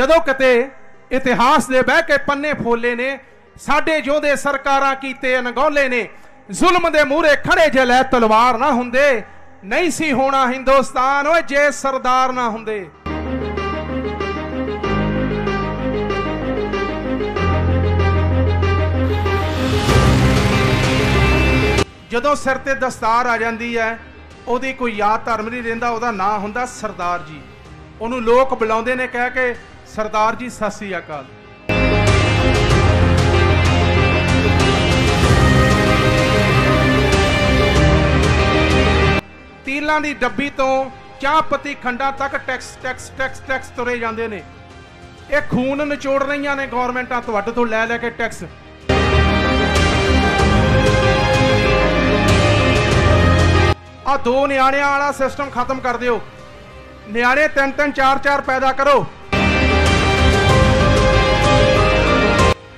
ਜਦੋਂ ਕਿਤੇ ਇਤਿਹਾਸ ਦੇ ਬਹਿ ਕੇ ਪੰਨੇ ਫੋਲੇ ਨੇ ਸਾਡੇ ਜਿਉਂਦੇ ਸਰਕਾਰਾਂ ਕੀਤੇ ਅਣਗੌਲੇ ਨੇ ਜ਼ੁਲਮ ਦੇ ਮੂਰੇ ਖੜੇ ਜੇ ਲੈ ਤਲਵਾਰ ਨਾ ਹੁੰਦੇ ਨਹੀਂ ਸੀ ਹੋਣਾ ਹਿੰਦੁਸਤਾਨ ਓਏ ਜੇ ਸਰਦਾਰ ਨਾ ਹੁੰਦੇ ਜਦੋਂ ਸਿਰ ਤੇ ਦਸਤਾਰ ਆ ਜਾਂਦੀ ਹੈ ਉਹਦੀ ਕੋਈ ਯਾਦ ਧਰਮ ਨਹੀਂ ਰਹਿੰਦਾ ਉਹਦਾ ਨਾਂ ਹੁੰਦਾ ਸਰਦਾਰ ਜੀ ਉਹਨੂੰ ਲੋਕ ਬੁਲਾਉਂਦੇ ਨੇ ਕਹਿ ਕੇ ਸਰਦਾਰ ਜੀ ਸਤਿ ਸ੍ਰੀ ਅਕਾਲ ਤੀਲਾਂ ਦੀ ਡੱਬੀ ਤੋਂ ਚਾਹ ਪਤੀ ਖੰਡਾ ਤੱਕ ਟੈਕਸ ਟੈਕਸ ਟੈਕਸ ਟੈਕਸ ਤੁਰੇ ਜਾਂਦੇ ਨੇ ਇਹ ਖੂਨ ਨਿਚੋੜ ਰਹੀਆਂ ਨੇ ਗਵਰਨਮੈਂਟਾਂ ਤੁਹਾਡੇ ਤੋਂ ਲੈ ਲੈ ਕੇ ਟੈਕਸ ਆ ਦੋ ਨਿਆਣਿਆਂ ਵਾਲਾ ਸਿਸਟਮ ਖਤਮ ਕਰ ਦਿਓ ਨਿਆਣੇ ਤਿੰਨ ਤਿੰਨ ਚਾਰ ਚਾਰ ਪੈਦਾ ਕਰੋ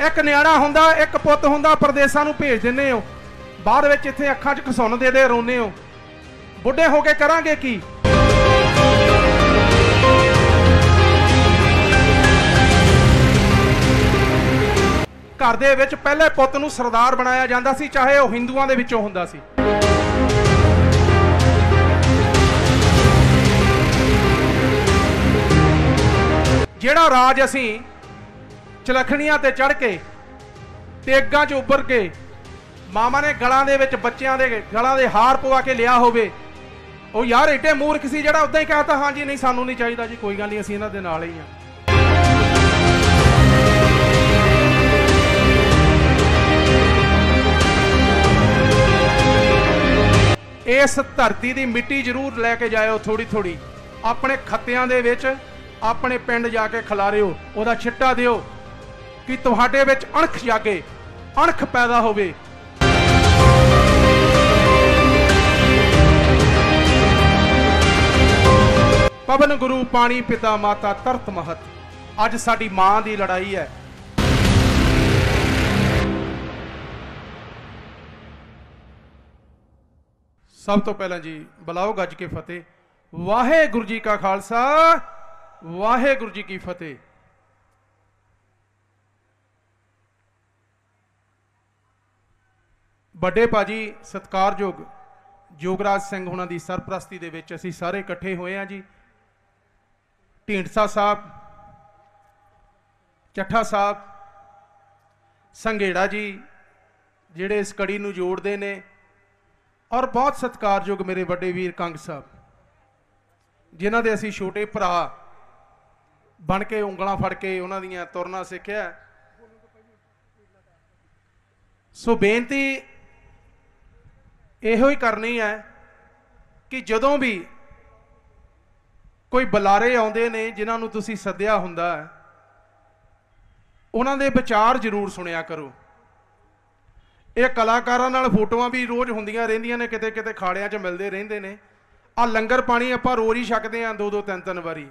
ਇੱਕ ਨਿਆਣਾ ਹੁੰਦਾ ਇੱਕ ਪੁੱਤ ਹੁੰਦਾ ਪਰਦੇਸਾਂ ਨੂੰ ਭੇਜ ਦਿੰਨੇ ਹੋ ਬਾਅਦ ਵਿੱਚ ਇੱਥੇ ਅੱਖਾਂ 'ਚ ਖਸੁੰਨ ਦੇ ਦੇ ਰੋਨੇ ਹੋ ਬੁੱਢੇ ਹੋ ਕੇ ਕਰਾਂਗੇ ਕੀ ਘਰ ਦੇ ਵਿੱਚ ਪਹਿਲੇ ਪੁੱਤ ਨੂੰ ਸਰਦਾਰ ਬਣਾਇਆ ਜਾਂਦਾ ਸੀ ਚਾਹੇ ਉਹ ਹਿੰਦੂਆਂ ਦੇ ਵਿੱਚੋਂ ਹੁੰਦਾ ਸੀ ਜਿਹੜਾ ਰਾਜ ਅਸੀਂ ਚਲਖਣੀਆਂ ਤੇ ਚੜ ਕੇ ਤੇਗਾਂ 'ਚ ਉੱਭਰ ਕੇ ਮਾਮਾ ਨੇ ਗਲਾਂ ਦੇ ਵਿੱਚ ਬੱਚਿਆਂ ਦੇ ਗਲਾਂ ਦੇ ਹਾਰ ਪਵਾ ਕੇ ਲਿਆ ਹੋਵੇ ਉਹ ਯਾਰ ਏਡੇ ਮੂਰਖ ਸੀ ਜਿਹੜਾ ਉਦਾਂ ਹੀ ਕਹਤਾ ਹਾਂ ਜੀ ਨਹੀਂ ਸਾਨੂੰ ਨਹੀਂ ਚਾਹੀਦਾ ਜੀ ਕੋਈ ਗੱਲ ਨਹੀਂ ਅਸੀਂ ਇਹਨਾਂ ਦੇ ਨਾਲ ਹੀ ਆ ਇਸ ਧਰਤੀ ਦੀ ਮਿੱਟੀ ਜ਼ਰੂਰ ਲੈ ਕੇ ਜਾਇਓ ਥੋੜੀ ਥੋੜੀ ਆਪਣੇ ਖੱਤਿਆਂ ਦੇ ਵਿੱਚ ਆਪਣੇ ਪਿੰਡ ਜਾ ਕੇ ਖਿਲਾਰਿਓ ਉਹਦਾ ਛਿੱਟਾ ਦਿਓ ਕਿ ਤੁਹਾਡੇ ਵਿੱਚ ਅਣਖ ਜਾਗੇ ਅਣਖ ਪੈਦਾ ਹੋਵੇ ਪਵਨ ਗੁਰੂ ਪਾਣੀ ਪਿਤਾ ਮਾਤਾ ਤਰਤ ਮਹਤ ਅੱਜ ਸਾਡੀ ਮਾਂ ਦੀ ਲੜਾਈ ਹੈ ਸਭ ਤੋਂ ਪਹਿਲਾਂ ਜੀ ਬਲਾਓ ਗੱਜ ਕੇ ਫਤਿਹ ਵਾਹਿਗੁਰੂ ਜੀ ਕਾ ਖਾਲਸਾ ਵਾਹਿਗੁਰੂ ਜੀ ਕੀ ਫਤਿਹ ਵੱਡੇ ਭਾਜੀ ਸਤਕਾਰਯੋਗ ਜੋਗਰਾਜ ਸਿੰਘ ਉਹਨਾਂ ਦੀ ਸਰਪ੍ਰਸਤੀ ਦੇ ਵਿੱਚ ਅਸੀਂ ਸਾਰੇ ਇਕੱਠੇ ਹੋਏ ਆ ਜੀ ਢੀਂਡਸਾ ਸਾਹਿਬ ਚੱਠਾ ਸਾਹਿਬ ਸੰਘੇੜਾ ਜੀ ਜਿਹੜੇ ਇਸ ਕੜੀ ਨੂੰ ਜੋੜਦੇ ਨੇ ਔਰ ਬਹੁਤ ਸਤਿਕਾਰਯੋਗ ਮੇਰੇ ਵੱਡੇ ਵੀਰ ਕੰਗ ਸਾਹਿਬ ਜਿਨ੍ਹਾਂ ਦੇ ਅਸੀਂ ਛੋਟੇ ਭਰਾ ਬਣ ਕੇ ਉਂਗਲਾਂ ਫੜ ਕੇ ਉਹਨਾਂ ਦੀਆਂ ਤੁਰਨਾ ਸਿੱਖਿਆ ਸੋ ਬੇਨਤੀ ਇਹੋ ਹੀ ਕਰਨੀ ਹੈ ਕਿ ਜਦੋਂ ਵੀ ਕੋਈ ਬੁਲਾਰੇ ਆਉਂਦੇ ਨੇ ਜਿਨ੍ਹਾਂ ਨੂੰ ਤੁਸੀਂ ਸੱਦਿਆ ਹੁੰਦਾ ਹੈ ਉਹਨਾਂ ਦੇ ਵਿਚਾਰ ਜ਼ਰੂਰ ਸੁਣਿਆ ਕਰੋ ਇਹ ਕਲਾਕਾਰਾਂ ਨਾਲ ਫੋਟੋਆਂ ਵੀ ਰੋਜ਼ ਹੁੰਦੀਆਂ ਰਹਿੰਦੀਆਂ ਨੇ ਕਿਤੇ ਕਿਤੇ ਖਾੜਿਆਂ 'ਚ ਮਿਲਦੇ ਰਹਿੰਦੇ ਨੇ ਆ ਲੰਗਰ ਪਾਣੀ ਆਪਾਂ ਰੋਜ਼ ਹੀ ਛਕਦੇ ਆਂ ਦੋ ਦੋ ਤਿੰਨ ਤਿੰਨ ਵਾਰੀ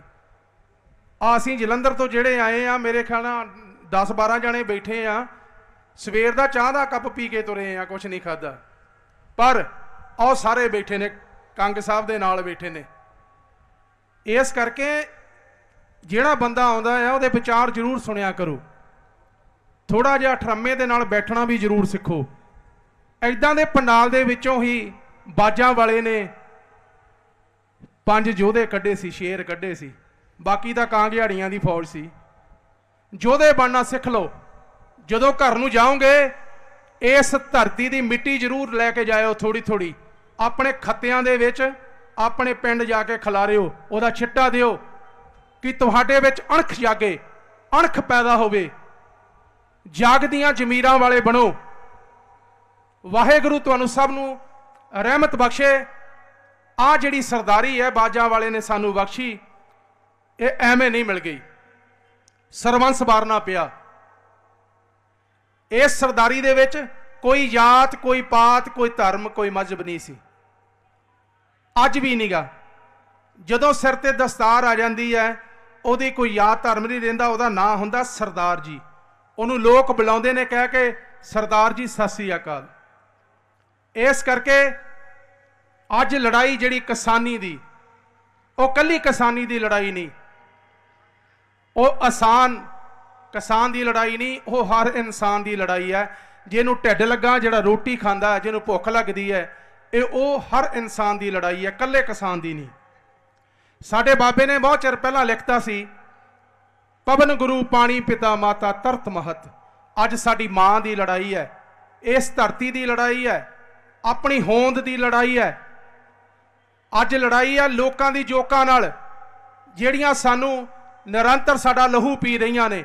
ਆ ਅਸੀਂ ਜਲੰਧਰ ਤੋਂ ਜਿਹੜੇ ਆਏ ਆ ਮੇਰੇ ਖਿਆਲ ਨਾਲ 10 12 ਜਣੇ ਬੈਠੇ ਆ ਸਵੇਰ ਦਾ ਚਾਹ ਦਾ ਕੱਪ ਪੀ ਕੇ ਤੁਰੇ ਆ ਕੁਝ ਨਹੀਂ ਖਾਦਾ ਪਰ ਉਹ ਸਾਰੇ ਬੈਠੇ ਨੇ ਕੰਗ ਸਾਹਿਬ ਦੇ ਨਾਲ ਬੈਠੇ ਨੇ ਇਸ ਕਰਕੇ ਜਿਹੜਾ ਬੰਦਾ ਆਉਂਦਾ ਹੈ ਉਹਦੇ ਵਿਚਾਰ ਜ਼ਰੂਰ ਸੁਣਿਆ ਕਰੋ ਥੋੜਾ ਜਿਹਾ ਠਰਮੇ ਦੇ ਨਾਲ ਬੈਠਣਾ ਵੀ ਜ਼ਰੂਰ ਸਿੱਖੋ ਐਦਾਂ ਦੇ ਪੰਡਾਲ ਦੇ ਵਿੱਚੋਂ ਹੀ ਬਾਜਾਂ ਵਾਲੇ ਨੇ ਪੰਜ ਯੋਧੇ ਕੱਢੇ ਸੀ ਸ਼ੇਰ ਕੱਢੇ ਸੀ ਬਾਕੀ ਤਾਂ ਕਾਂਗਿਆੜੀਆਂ ਦੀ ਫੌਜ ਸੀ ਯੋਧੇ ਬਣਨਾ ਸਿੱਖ ਲਓ ਜਦੋਂ ਘਰ ਨੂੰ ਜਾਓਗੇ ਇਸ ਧਰਤੀ ਦੀ ਮਿੱਟੀ ਜ਼ਰੂਰ ਲੈ ਕੇ ਜਾਇਓ ਥੋੜੀ ਥੋੜੀ ਆਪਣੇ ਖੱਤਿਆਂ ਦੇ ਵਿੱਚ ਆਪਣੇ ਪਿੰਡ ਜਾ ਕੇ ਖਿਲਾਰਿਓ ਉਹਦਾ ਛਿੱਟਾ ਦਿਓ ਕਿ ਤੁਹਾਡੇ ਵਿੱਚ ਅਣਖ ਜਾਗੇ ਅਣਖ ਪੈਦਾ ਹੋਵੇ ਜਾਗਦੀਆਂ ਜ਼ਮੀਰਾਂ ਵਾਲੇ ਬਣੋ ਵਾਹਿਗੁਰੂ ਤੁਹਾਨੂੰ ਸਭ ਨੂੰ ਰਹਿਮਤ ਬਖਸ਼ੇ ਆ ਜਿਹੜੀ ਸਰਦਾਰੀ ਹੈ ਬਾਜਾਂ ਵਾਲੇ ਨੇ ਸਾਨੂੰ ਬਖਸ਼ੀ ਇਹ ਐਵੇਂ ਨਹੀਂ ਮਿਲ ਗਈ ਸਰਵੰਸ ਬਾਰਨਾ ਪਿਆ ਇਸ ਸਰਦਾਰੀ ਦੇ ਵਿੱਚ ਕੋਈ ਜਾਤ ਕੋਈ ਪਾਤ ਕੋਈ ਧਰਮ ਕੋਈ ਮਜ਼ਹਬ ਨਹੀਂ ਸੀ ਅੱਜ ਵੀ ਨਹੀਂਗਾ ਜਦੋਂ ਸਿਰ ਤੇ ਦਸਤਾਰ ਆ ਜਾਂਦੀ ਹੈ ਉਹਦੀ ਕੋਈ ਜਾਤ ਧਰਮ ਨਹੀਂ ਰਹਿੰਦਾ ਉਹਦਾ ਨਾਂ ਹੁੰਦਾ ਸਰਦਾਰ ਜੀ ਉਹਨੂੰ ਲੋਕ ਬੁਲਾਉਂਦੇ ਨੇ ਕਹਿ ਕੇ ਸਰਦਾਰ ਜੀ ਸਤਿ ਸ੍ਰੀ ਅਕਾਲ ਇਸ ਕਰਕੇ ਅੱਜ ਲੜਾਈ ਜਿਹੜੀ ਕਿਸਾਨੀ ਦੀ ਉਹ ਕੱਲੀ ਕਿਸਾਨੀ ਦੀ ਲੜਾਈ ਨਹੀਂ ਉਹ ਆਸਾਨ ਕਿਸਾਨ ਦੀ ਲੜਾਈ ਨਹੀਂ ਉਹ ਹਰ ਇਨਸਾਨ ਦੀ ਲੜਾਈ ਹੈ ਜਿਹਨੂੰ ਢਿੱਡ ਲੱਗਾ ਜਿਹੜਾ ਰੋਟੀ ਖਾਂਦਾ ਜਿਹਨੂੰ ਭੁੱਖ ਲੱਗਦੀ ਹੈ ਇਹ ਉਹ ਹਰ ਇਨਸਾਨ ਦੀ ਲੜਾਈ ਹੈ ਇਕੱਲੇ ਕਿਸਾਨ ਦੀ ਨਹੀਂ ਸਾਡੇ ਬਾਬੇ ਨੇ ਬਹੁਤ ਚਿਰ ਪਹਿਲਾਂ ਲਿਖਤਾ ਸੀ ਪਵਨ ਗੁਰੂ ਪਾਣੀ ਪਿਤਾ ਮਾਤਾ ਤਰਤ ਮਹਤ ਅੱਜ ਸਾਡੀ ਮਾਂ ਦੀ ਲੜਾਈ ਹੈ ਇਸ ਧਰਤੀ ਦੀ ਲੜਾਈ ਹੈ ਆਪਣੀ ਹੋਂਦ ਦੀ ਲੜਾਈ ਹੈ ਅੱਜ ਲੜਾਈ ਹੈ ਲੋਕਾਂ ਦੀ ਜੋਕਾਂ ਨਾਲ ਜਿਹੜੀਆਂ ਸਾਨੂੰ ਨਿਰੰਤਰ ਸਾਡਾ ਲਹੂ ਪੀ ਰਹੀਆਂ ਨੇ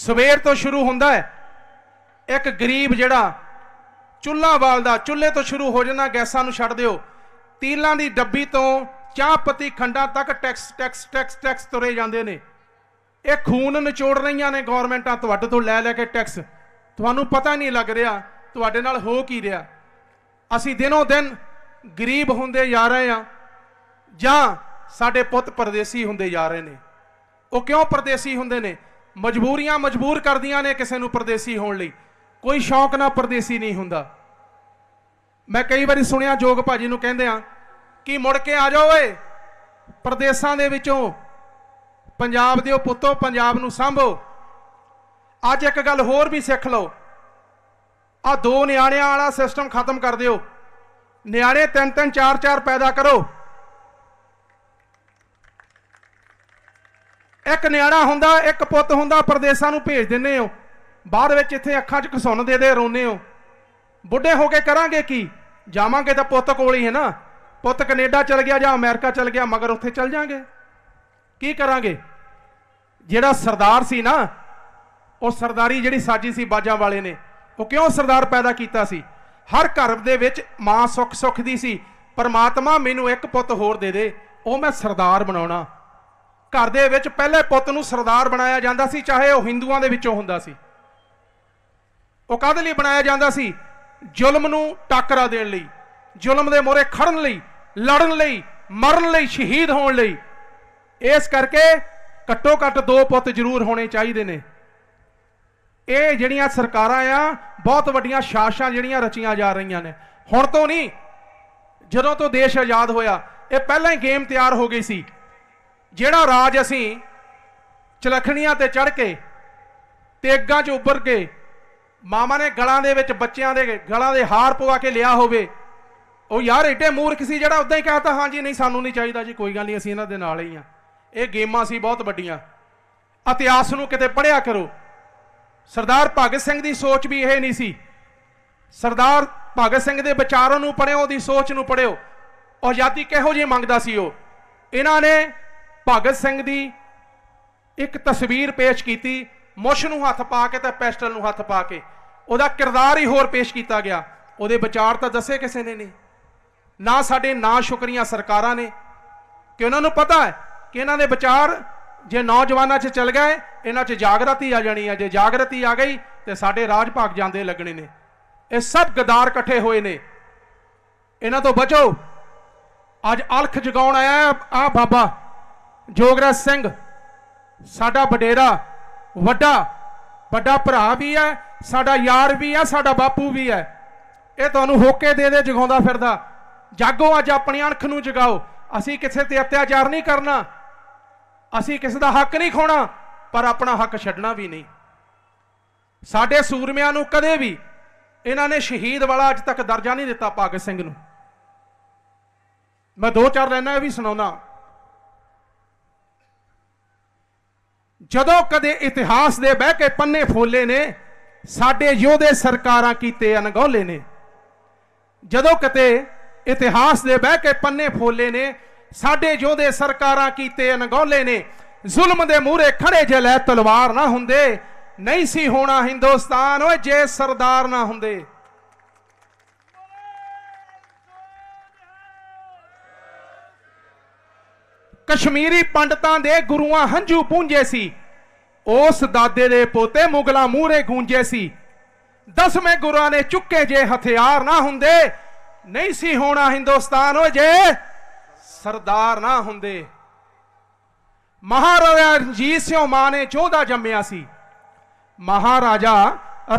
ਸਵੇਰ ਤੋਂ ਸ਼ੁਰੂ ਹੁੰਦਾ ਹੈ ਇੱਕ ਗਰੀਬ ਜਿਹੜਾ ਚੁੱਲ੍ਹਾ ਬਾਲਦਾ ਚੁੱਲ੍ਹੇ ਤੋਂ ਸ਼ੁਰੂ ਹੋ ਜਾਂਦਾ ਗੈਸਾਂ ਨੂੰ ਛੱਡ ਦਿਓ ਤੀਲਾਂ ਦੀ ਡੱਬੀ ਤੋਂ ਚਾਹ ਪਤੀ ਖੰਡਾ ਤੱਕ ਟੈਕਸ ਟੈਕਸ ਟੈਕਸ ਟੈਕਸ ਤੁਰੇ ਜਾਂਦੇ ਨੇ ਇਹ ਖੂਨ ਨਿਚੋੜ ਰਹੀਆਂ ਨੇ ਗਵਰਨਮੈਂਟਾਂ ਤੁਹਾਡੇ ਤੋਂ ਲੈ ਲੈ ਕੇ ਟੈਕਸ ਤੁਹਾਨੂੰ ਪਤਾ ਨਹੀਂ ਲੱਗ ਰਿਹਾ ਤੁਹਾਡੇ ਨਾਲ ਹੋ ਕੀ ਰਿਹਾ ਅਸੀਂ ਦਿਨੋਂ ਦਿਨ ਗਰੀਬ ਹੁੰਦੇ ਜਾ ਰਹੇ ਆ ਜਾਂ ਸਾਡੇ ਪੁੱਤ ਪਰਦੇਸੀ ਹੁੰਦੇ ਜਾ ਰਹੇ ਨੇ ਉਹ ਕਿਉਂ ਪਰਦੇਸੀ ਹੁੰਦੇ ਨੇ ਮਜਬੂਰੀਆਂ ਮਜਬੂਰ ਕਰਦੀਆਂ ਨੇ ਕਿਸੇ ਨੂੰ ਪਰਦੇਸੀ ਹੋਣ ਲਈ ਕੋਈ ਸ਼ੌਕ ਨਾਲ ਪਰਦੇਸੀ ਨਹੀਂ ਹੁੰਦਾ ਮੈਂ ਕਈ ਵਾਰੀ ਸੁਣਿਆ ਜੋਗ ਭਾਜੀ ਨੂੰ ਕਹਿੰਦੇ ਆ ਕਿ ਮੁੜ ਕੇ ਆ ਜਾਓ ਓਏ ਪਰਦੇਸਾਂ ਦੇ ਵਿੱਚੋਂ ਪੰਜਾਬ ਦੇ ਉਹ ਪੁੱਤੋ ਪੰਜਾਬ ਨੂੰ ਸੰਭੋ ਅੱਜ ਇੱਕ ਗੱਲ ਹੋਰ ਵੀ ਸਿੱਖ ਲਓ ਆ ਦੋ ਨਿਆਣਿਆਂ ਵਾਲਾ ਸਿਸਟਮ ਖਤਮ ਕਰ ਦਿਓ ਨਿਆਣੇ ਤਿੰਨ ਤਿੰਨ ਚਾਰ ਚਾਰ ਪੈਦਾ ਕਰੋ ਇੱਕ ਨਿਆਣਾ ਹੁੰਦਾ ਇੱਕ ਪੁੱਤ ਹੁੰਦਾ ਪਰਦੇਸਾਂ ਨੂੰ ਭੇਜ ਦਿੰਨੇ ਹੋ ਬਾਅਦ ਵਿੱਚ ਇੱਥੇ ਅੱਖਾਂ 'ਚ ਘਸੁੰਨ ਦੇ ਦੇ ਰੋਨੇ ਹੋ ਬੁੱਢੇ ਹੋ ਕੇ ਕਰਾਂਗੇ ਕੀ ਜਾਵਾਂਗੇ ਤਾਂ ਪੁੱਤ ਕੋਲ ਹੀ ਹੈ ਨਾ ਪੁੱਤ ਕੈਨੇਡਾ ਚਲ ਗਿਆ ਜਾਂ ਅਮਰੀਕਾ ਚਲ ਗਿਆ ਮਗਰ ਉੱਥੇ ਚਲ ਜਾਾਂਗੇ ਕੀ ਕਰਾਂਗੇ ਜਿਹੜਾ ਸਰਦਾਰ ਸੀ ਨਾ ਉਹ ਸਰਦਾਰੀ ਜਿਹੜੀ ਸਾਜੀ ਸੀ ਬਾਜਾਂ ਵਾਲੇ ਨੇ ਉਹ ਕਿਉਂ ਸਰਦਾਰ ਪੈਦਾ ਕੀਤਾ ਸੀ ਹਰ ਘਰ ਦੇ ਵਿੱਚ ਮਾਂ ਸੁੱਖ ਸੁੱਖ ਦੀ ਸੀ ਪਰਮਾਤਮਾ ਮੈਨੂੰ ਇੱਕ ਪੁੱਤ ਹੋਰ ਦੇ ਦੇ ਉਹ ਮੈਂ ਸਰਦਾਰ ਬਣਾਉਣਾ ਘਰ ਦੇ ਵਿੱਚ ਪਹਿਲੇ ਪੁੱਤ ਨੂੰ ਸਰਦਾਰ ਬਣਾਇਆ ਜਾਂਦਾ ਸੀ ਚਾਹੇ ਉਹ ਹਿੰਦੂਆਂ ਦੇ ਵਿੱਚੋਂ ਹੁੰਦਾ ਸੀ ਉਹ ਕਾਦੇ ਲਈ ਬਣਾਇਆ ਜਾਂਦਾ ਸੀ ਜ਼ੁਲਮ ਨੂੰ ਟੱਕਰਾ ਦੇਣ ਲਈ ਜ਼ੁਲਮ ਦੇ ਮੋਰੇ ਖੜਨ ਲਈ ਲੜਨ ਲਈ ਮਰਨ ਲਈ ਸ਼ਹੀਦ ਹੋਣ ਲਈ ਇਸ ਕਰਕੇ ਘੱਟੋ ਘੱਟ ਦੋ ਪੁੱਤ ਜ਼ਰੂਰ ਹੋਣੇ ਚਾਹੀਦੇ ਨੇ ਇਹ ਜਿਹੜੀਆਂ ਸਰਕਾਰਾਂ ਆ ਬਹੁਤ ਵੱਡੀਆਂ ਸ਼ਾਸਾਂ ਜਿਹੜੀਆਂ ਰਚੀਆਂ ਜਾ ਰਹੀਆਂ ਨੇ ਹੁਣ ਤੋਂ ਨਹੀਂ ਜਦੋਂ ਤੋਂ ਦੇਸ਼ ਆਜ਼ਾਦ ਹੋਇਆ ਇਹ ਪਹਿਲਾਂ ਹੀ ਗੇਮ ਤਿਆਰ ਹੋ ਗਈ ਸੀ ਜਿਹੜਾ ਰਾਜ ਅਸੀਂ ਚਲਖਣੀਆਂ ਤੇ ਚੜ ਕੇ ਤੇਗਾਂ 'ਚ ਉੱਭਰ ਕੇ ਮਾਮਾ ਨੇ ਗਲਾਂ ਦੇ ਵਿੱਚ ਬੱਚਿਆਂ ਦੇ ਗਲਾਂ ਦੇ ਹਾਰ ਪਵਾ ਕੇ ਲਿਆ ਹੋਵੇ ਉਹ ਯਾਰ ਏਡੇ ਮੂਰਖ ਸੀ ਜਿਹੜਾ ਉਦਾਂ ਹੀ ਕਹਤਾ ਹਾਂਜੀ ਨਹੀਂ ਸਾਨੂੰ ਨਹੀਂ ਚਾਹੀਦਾ ਜੀ ਕੋਈ ਗੱਲ ਨਹੀਂ ਅਸੀਂ ਇਹਨਾਂ ਦੇ ਨਾਲ ਹੀ ਆ ਇਹ ਗੇਮਾਂ ਸੀ ਬਹੁਤ ਵੱਡੀਆਂ ਇਤਿਹਾਸ ਨੂੰ ਕਿਤੇ ਪੜਿਆ ਕਰੋ ਸਰਦਾਰ ਭਗਤ ਸਿੰਘ ਦੀ ਸੋਚ ਵੀ ਇਹ ਨਹੀਂ ਸੀ ਸਰਦਾਰ ਭਗਤ ਸਿੰਘ ਦੇ ਵਿਚਾਰਾਂ ਨੂੰ ਪੜਿਓ ਉਹਦੀ ਸੋਚ ਨੂੰ ਪੜਿਓ ਆਜ਼ਾਦੀ ਕਿਹੋ ਜਿਹੀ ਮੰਗਦਾ ਸੀ ਉਹ ਇਹਨਾਂ ਨੇ ਭਗਤ ਸਿੰਘ ਦੀ ਇੱਕ ਤਸਵੀਰ ਪੇਸ਼ ਕੀਤੀ ਮੋਸ਼ ਨੂੰ ਹੱਥ ਪਾ ਕੇ ਤੇ ਪਿਸਟਲ ਨੂੰ ਹੱਥ ਪਾ ਕੇ ਉਹਦਾ ਕਿਰਦਾਰ ਹੀ ਹੋਰ ਪੇਸ਼ ਕੀਤਾ ਗਿਆ ਉਹਦੇ ਵਿਚਾਰ ਤਾਂ ਦੱਸੇ ਕਿਸੇ ਨੇ ਨਹੀਂ ਨਾ ਸਾਡੇ ਨਾ ਸ਼ੁਕਰੀਆ ਸਰਕਾਰਾਂ ਨੇ ਕਿ ਉਹਨਾਂ ਨੂੰ ਪਤਾ ਹੈ ਕਿ ਇਹਨਾਂ ਦੇ ਵਿਚਾਰ ਜੇ ਨੌਜਵਾਨਾਂ 'ਚ ਚਲ ਗਏ ਇਹਨਾਂ 'ਚ ਜਾਗਰਤੀ ਆ ਜਾਣੀ ਹੈ ਜੇ ਜਾਗਰਤੀ ਆ ਗਈ ਤੇ ਸਾਡੇ ਰਾਜ ਭਾਗ ਜਾਂਦੇ ਲੱਗਣੇ ਨੇ ਇਹ ਸਭ ਗਦਾਰ ਇਕੱਠੇ ਹੋਏ ਨੇ ਇਹਨਾਂ ਤੋਂ ਬਚੋ ਅੱਜ ਅਲਖ ਜਗਾਉਣ ਆਇਆ ਆ ਬਾਬਾ ਜੋਗਰਾਜ ਸਿੰਘ ਸਾਡਾ ਬਡੇਰਾ ਵੱਡਾ ਵੱਡਾ ਭਰਾ ਵੀ ਹੈ ਸਾਡਾ ਯਾਰ ਵੀ ਹੈ ਸਾਡਾ ਬਾਪੂ ਵੀ ਹੈ ਇਹ ਤੁਹਾਨੂੰ ਹੋਕੇ ਦੇ ਦੇ ਜਗਾਉਂਦਾ ਫਿਰਦਾ ਜਾਗੋ ਅੱਜ ਆਪਣੀ ਅੱਖ ਨੂੰ ਜਗਾਓ ਅਸੀਂ ਕਿਸੇ ਤੇ ਅਤਿਆਚਾਰ ਨਹੀਂ ਕਰਨਾ ਅਸੀਂ ਕਿਸੇ ਦਾ ਹੱਕ ਨਹੀਂ ਖੋਣਾ ਪਰ ਆਪਣਾ ਹੱਕ ਛੱਡਣਾ ਵੀ ਨਹੀਂ ਸਾਡੇ ਸੂਰਮਿਆਂ ਨੂੰ ਕਦੇ ਵੀ ਇਹਨਾਂ ਨੇ ਸ਼ਹੀਦ ਵਾਲਾ ਅੱਜ ਤੱਕ ਦਰਜਾ ਨਹੀਂ ਦਿੱਤਾ ਭਗਤ ਸਿੰਘ ਨੂੰ ਮੈਂ ਦੋ ਚਾਰ ਲੈਣਾ ਇਹ ਵੀ ਸੁਣਾਉਣਾ ਜਦੋਂ ਕਦੇ ਇਤਿਹਾਸ ਦੇ ਬਹਿ ਕੇ ਪੰਨੇ ਫੋਲੇ ਨੇ ਸਾਡੇ ਯੋਧੇ ਸਰਕਾਰਾਂ ਕੀਤੇ ਅਨਗੋਲੇ ਨੇ ਜਦੋਂ ਕਿਤੇ ਇਤਿਹਾਸ ਦੇ ਬਹਿ ਕੇ ਪੰਨੇ ਫੋਲੇ ਨੇ ਸਾਡੇ ਯੋਧੇ ਸਰਕਾਰਾਂ ਕੀਤੇ ਅਨਗੋਲੇ ਨੇ ਜ਼ੁਲਮ ਦੇ ਮੂਹਰੇ ਖੜੇ ਜੇ ਲੈ ਤਲਵਾਰ ਨਾ ਹੁੰਦੇ ਨਹੀਂ ਸੀ ਹੋਣਾ ਹਿੰਦੁਸਤਾਨ ਓਏ ਜੇ ਸਰਦਾਰ ਨਾ ਹੁੰਦੇ ਕਸ਼ਮੀਰੀ ਪੰਡਤਾਂ ਦੇ ਗੁਰੂਆਂ ਹੰਝੂ ਪੂੰਝੇ ਸੀ ਉਸ ਦਾਦੇ ਦੇ ਪੋਤੇ ਮੁਗਲਾਂ ਮੂਹਰੇ ਗੂੰਜੇ ਸੀ ਦਸਵੇਂ ਗੁਰਾਂ ਨੇ ਚੁੱਕੇ ਜੇ ਹਥਿਆਰ ਨਾ ਹੁੰਦੇ ਨਹੀਂ ਸੀ ਹੋਣਾ ਹਿੰਦੁਸਤਾਨ ਉਹ ਜੇ ਸਰਦਾਰ ਨਾ ਹੁੰਦੇ ਮਹਾਰਾਜਾ ਰਣਜੀਤ ਸਿੰਘ ਮਾਂ ਨੇ ਜੋਧਾ ਜੰਮਿਆ ਸੀ ਮਹਾਰਾਜਾ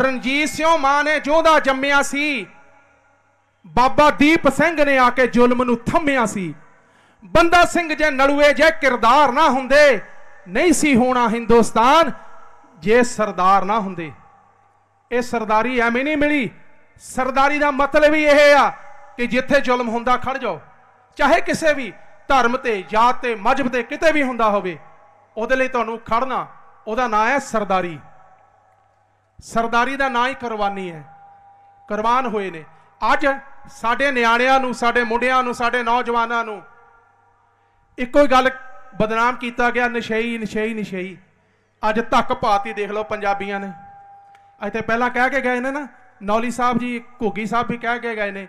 ਰਣਜੀਤ ਸਿੰਘ ਮਾਂ ਨੇ ਜੋਧਾ ਜੰਮਿਆ ਸੀ ਬਾਬਾ ਦੀਪ ਸਿੰਘ ਨੇ ਆ ਕੇ ਜ਼ੁਲਮ ਨੂੰ ਥੰਮਿਆ ਸੀ ਬੰਦਾ ਸਿੰਘ ਜੇ ਨਲੂਏ ਜੇ ਕਿਰਦਾਰ ਨਾ ਹੁੰਦੇ ਨਹੀਂ ਸੀ ਹੋਣਾ ਹਿੰਦੁਸਤਾਨ ਜੇ ਸਰਦਾਰ ਨਾ ਹੁੰਦੇ ਇਹ ਸਰਦਾਰੀ ਐਵੇਂ ਨਹੀਂ ਮਿਲੀ ਸਰਦਾਰੀ ਦਾ ਮਤਲਬ ਹੀ ਇਹ ਆ ਕਿ ਜਿੱਥੇ ਜ਼ੁਲਮ ਹੁੰਦਾ ਖੜ ਜਾਓ ਚਾਹੇ ਕਿਸੇ ਵੀ ਧਰਮ ਤੇ ਜਾਤ ਤੇ ਮਜਬ ਤੇ ਕਿਤੇ ਵੀ ਹੁੰਦਾ ਹੋਵੇ ਉਹਦੇ ਲਈ ਤੁਹਾਨੂੰ ਖੜਨਾ ਉਹਦਾ ਨਾਂ ਹੈ ਸਰਦਾਰੀ ਸਰਦਾਰੀ ਦਾ ਨਾਂ ਹੀ ਕੁਰਬਾਨੀ ਹੈ ਕੁਰਬਾਨ ਹੋਏ ਨੇ ਅੱਜ ਸਾਡੇ ਨਿਆਣਿਆਂ ਨੂੰ ਸਾਡੇ ਮੁੰਡਿਆਂ ਨੂੰ ਸਾਡੇ ਨੌਜਵਾਨਾਂ ਨੂੰ ਇੱਕੋ ਹੀ ਗੱਲ ਬਦਨਾਮ ਕੀਤਾ ਗਿਆ ਨਸ਼ਈ ਨਸ਼ਈ ਨਸ਼ਈ ਅੱਜ ਤੱਕ ਪਾਤੀ ਦੇਖ ਲਓ ਪੰਜਾਬੀਆਂ ਨੇ ਇੱਥੇ ਪਹਿਲਾਂ ਕਹਿ ਕੇ ਗਏ ਨੇ ਨਾ ਨੌਲੀ ਸਾਹਿਬ ਜੀ ਘੋਗੀ ਸਾਹਿਬ ਵੀ ਕਹਿ ਕੇ ਗਏ ਨੇ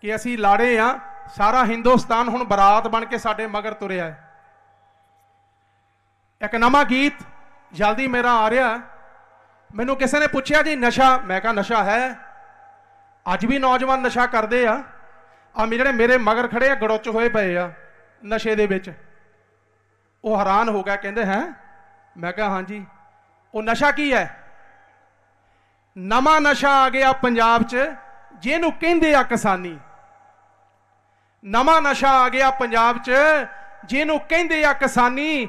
ਕਿ ਅਸੀਂ ਲਾੜੇ ਆ ਸਾਰਾ ਹਿੰਦੁਸਤਾਨ ਹੁਣ ਬਰਾਤ ਬਣ ਕੇ ਸਾਡੇ ਮਗਰ ਤੁਰਿਆ ਹੈ ਇੱਕ ਨਵਾਂ ਗੀਤ ਜਲਦੀ ਮੇਰਾ ਆ ਰਿਹਾ ਮੈਨੂੰ ਕਿਸੇ ਨੇ ਪੁੱਛਿਆ ਜੀ ਨਸ਼ਾ ਮੈਂ ਕਹਾ ਨਸ਼ਾ ਹੈ ਅੱਜ ਵੀ ਨੌਜਵਾਨ ਨਸ਼ਾ ਕਰਦੇ ਆ ਆ ਜਿਹੜੇ ਮੇਰੇ ਮਗਰ ਖੜੇ ਆ ਗੜੋਚ ਹੋਏ ਪਏ ਆ ਨਸ਼ੇ ਦੇ ਵਿੱਚ ਉਹ ਹੈਰਾਨ ਹੋ ਗਿਆ ਕਹਿੰਦੇ ਹੈ ਮੈਂ ਕਿਹਾ ਹਾਂਜੀ ਉਹ ਨਸ਼ਾ ਕੀ ਹੈ ਨਵਾਂ ਨਸ਼ਾ ਆ ਗਿਆ ਪੰਜਾਬ 'ਚ ਜਿਹਨੂੰ ਕਹਿੰਦੇ ਆ ਕਿਸਾਨੀ ਨਵਾਂ ਨਸ਼ਾ ਆ ਗਿਆ ਪੰਜਾਬ 'ਚ ਜਿਹਨੂੰ ਕਹਿੰਦੇ ਆ ਕਿਸਾਨੀ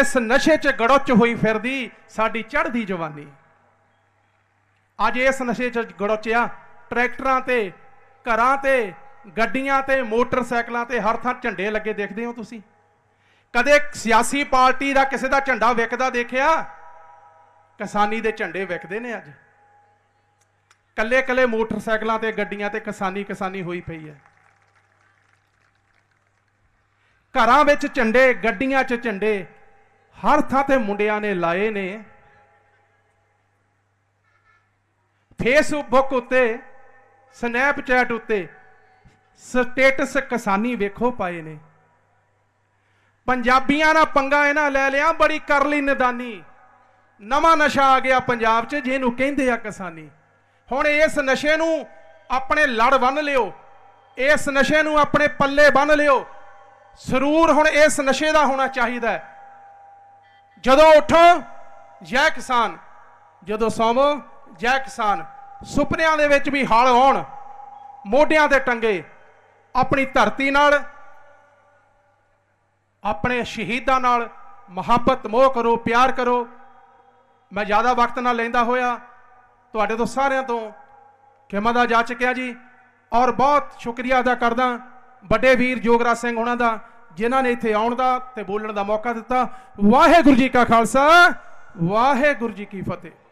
ਇਸ ਨਸ਼ੇ 'ਚ ਗੜੋਚ ਹੋਈ ਫਿਰਦੀ ਸਾਡੀ ਚੜ੍ਹਦੀ ਜਵਾਨੀ ਅੱਜ ਇਸ ਨਸ਼ੇ 'ਚ ਗੜੋਚਿਆ ਟਰੈਕਟਰਾਂ ਤੇ ਘਰਾਂ ਤੇ ਗੱਡੀਆਂ ਤੇ ਮੋਟਰਸਾਈਕਲਾਂ ਤੇ ਹਰ ਥਾਂ ਝੰਡੇ ਲੱਗੇ ਦੇਖਦੇ ਹੋ ਤੁਸੀਂ ਕਦੇ ਸਿਆਸੀ ਪਾਰਟੀ ਦਾ ਕਿਸੇ ਦਾ ਝੰਡਾ ਵਿਕਦਾ ਦੇਖਿਆ ਕਿਸਾਨੀ ਦੇ ਝੰਡੇ ਵਿਕਦੇ ਨੇ ਅੱਜ ਕੱਲੇ ਕੱਲੇ ਮੋਟਰਸਾਈਕਲਾਂ ਤੇ ਗੱਡੀਆਂ ਤੇ ਕਿਸਾਨੀ ਕਿਸਾਨੀ ਹੋਈ ਪਈ ਹੈ ਘਰਾਂ ਵਿੱਚ ਝੰਡੇ ਗੱਡੀਆਂ 'ਚ ਝੰਡੇ ਹਰ ਥਾਂ ਤੇ ਮੁੰਡਿਆਂ ਨੇ ਲਾਏ ਨੇ ਫੇਸਬੁੱਕ ਉੱਤੇ ਸਨੈਪਚੈਟ ਉੱਤੇ ਸਟੇਟਸ ਕਿਸਾਨੀ ਵੇਖੋ ਪਾਏ ਨੇ ਪੰਜਾਬੀਆਂ ਨਾਲ ਪੰਗਾ ਇਹਨਾਂ ਲੈ ਲਿਆ ਬੜੀ ਕਰ ਲਈ ਨਦਾਨੀ ਨਵਾਂ ਨਸ਼ਾ ਆ ਗਿਆ ਪੰਜਾਬ 'ਚ ਜਿਹਨੂੰ ਕਹਿੰਦੇ ਆ ਕਿਸਾਨੀ ਹੁਣ ਇਸ ਨਸ਼ੇ ਨੂੰ ਆਪਣੇ ਲੜ ਬੰਨ ਲਿਓ ਇਸ ਨਸ਼ੇ ਨੂੰ ਆਪਣੇ ਪੱਲੇ ਬੰਨ ਲਿਓ ਸਰੂਰ ਹੁਣ ਇਸ ਨਸ਼ੇ ਦਾ ਹੋਣਾ ਚਾਹੀਦਾ ਹੈ ਜਦੋਂ ਉਠੋ ਜੈ ਕਿਸਾਨ ਜਦੋਂ ਸੌਵੋ ਜੈ ਕਿਸਾਨ ਸੁਪਨਿਆਂ ਦੇ ਵਿੱਚ ਵੀ ਹਲ ਹੋਣ ਮੋਢਿਆਂ ਤੇ ਟੰਗੇ ਆਪਣੀ ਧਰਤੀ ਨਾਲ ਆਪਣੇ ਸ਼ਹੀਦਾਂ ਨਾਲ ਮੁਹੱਬਤ ਮੋਹ ਕਰੋ ਪਿਆਰ ਕਰੋ ਮੈਂ ਜ਼ਿਆਦਾ ਵਕਤ ਨਾ ਲੈਂਦਾ ਹੋਇਆ ਤੁਹਾਡੇ ਤੋਂ ਸਾਰਿਆਂ ਤੋਂ ਖਿਮਾ ਦਾ ਜਾ ਚੁੱਕਿਆ ਜੀ ਔਰ ਬਹੁਤ ਸ਼ੁਕਰੀਆ ਅਦਾ ਕਰਦਾ ਵੱਡੇ ਵੀਰ ਜੋਗਰਾ ਸਿੰਘ ਉਹਨਾਂ ਦਾ ਜਿਨ੍ਹਾਂ ਨੇ ਇੱਥੇ ਆਉਣ ਦਾ ਤੇ ਬੋਲਣ ਦਾ ਮੌਕਾ ਦਿੱਤਾ ਵਾਹਿਗੁਰੂ ਜੀ ਕਾ ਖਾਲਸਾ ਵਾਹਿਗੁਰੂ ਜੀ ਕੀ ਫਤਿਹ